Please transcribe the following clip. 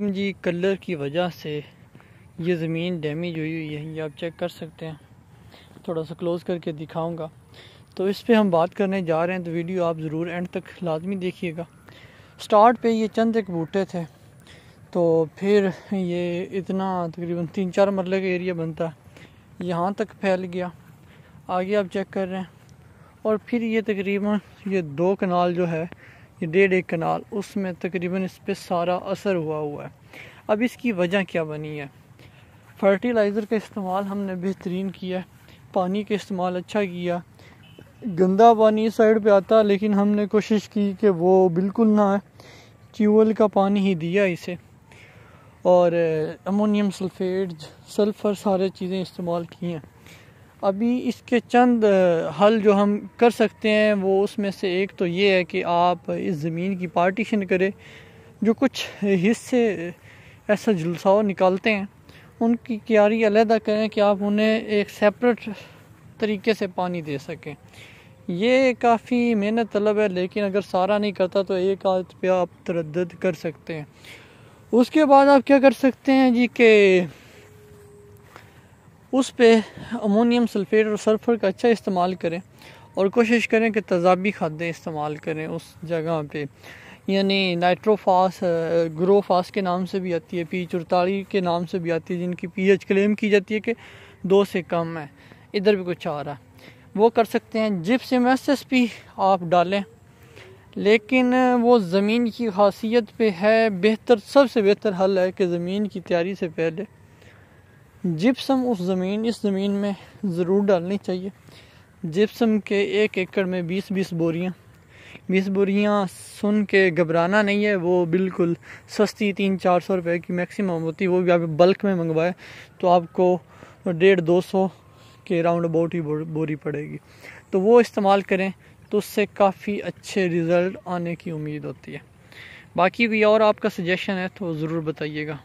तुम जी कलर की वजह से ये ज़मीन डैमेज हुई हुई है ये आप चेक कर सकते हैं थोड़ा सा क्लोज़ करके दिखाऊंगा तो इस पे हम बात करने जा रहे हैं तो वीडियो आप ज़रूर एंड तक लाजमी देखिएगा स्टार्ट पे ये चंद एक बूटे थे तो फिर ये इतना तकरीबन तीन चार मरल का एरिया बनता है यहाँ तक फैल गया आगे आप चेक कर रहे हैं और फिर ये तकरीबन ये दो कनाल जो है ये डेढ़ एक कनाल उसमें तकरीबन इस पर सारा असर हुआ हुआ है अब इसकी वजह क्या बनी है फर्टिलाइज़र का इस्तेमाल हमने बेहतरीन किया पानी का इस्तेमाल अच्छा किया गंदा पानी इस साइड पे आता लेकिन हमने कोशिश की कि वो बिल्कुल ना आए ट्यूबवेल का पानी ही दिया इसे और अमोनियम सल्फेट सल्फ़र सारे चीज़ें इस्तेमाल की हैं अभी इसके चंद हल जो हम कर सकते हैं वो उसमें से एक तो ये है कि आप इस ज़मीन की पार्टीशन करें जो कुछ हिस्से ऐसा जुलसाओ निकालते हैं उनकी क्यारी अलहदा करें कि आप उन्हें एक सेपरेट तरीके से पानी दे सकें ये काफ़ी मेहनत तलब है लेकिन अगर सारा नहीं करता तो एक आध पे आप तरद कर सकते हैं उसके बाद आप क्या कर सकते हैं जी के उस पर अमोनियम सल्फेट और सल्फ़र का अच्छा इस्तेमाल करें और कोशिश करें कि तजाबी खादें इस्तेमाल करें उस जगह पे यानी नाइट्रोफास ग्रोफास के नाम से भी आती है पी चुरताली के नाम से भी आती है जिनकी पी एच क्लेम की जाती है कि दो से कम है इधर भी कुछ आ रहा है वो कर सकते हैं जिप्सम एस एस पी आप डालें लेकिन वो ज़मीन की खासियत पे है बेहतर सबसे बेहतर हल है कि ज़मीन की तैयारी से पहले जिप्सम उस ज़मीन इस ज़मीन में ज़रूर डालनी चाहिए जिप्सम के एक एकड़ में बीस बीस बोरियाँ बीस बोरियाँ सुन के घबराना नहीं है वो बिल्कुल सस्ती तीन चार सौ रुपये की मैक्सिमम होती है वो भी आप बल्क में मंगवाए तो आपको डेढ़ दो सौ के राउंड अबाउट ही बोरी पड़ेगी तो वो इस्तेमाल करें तो उससे काफ़ी अच्छे रिज़ल्ट आने की उम्मीद होती है बाकी कोई और आपका सजेशन है तो ज़रूर बताइएगा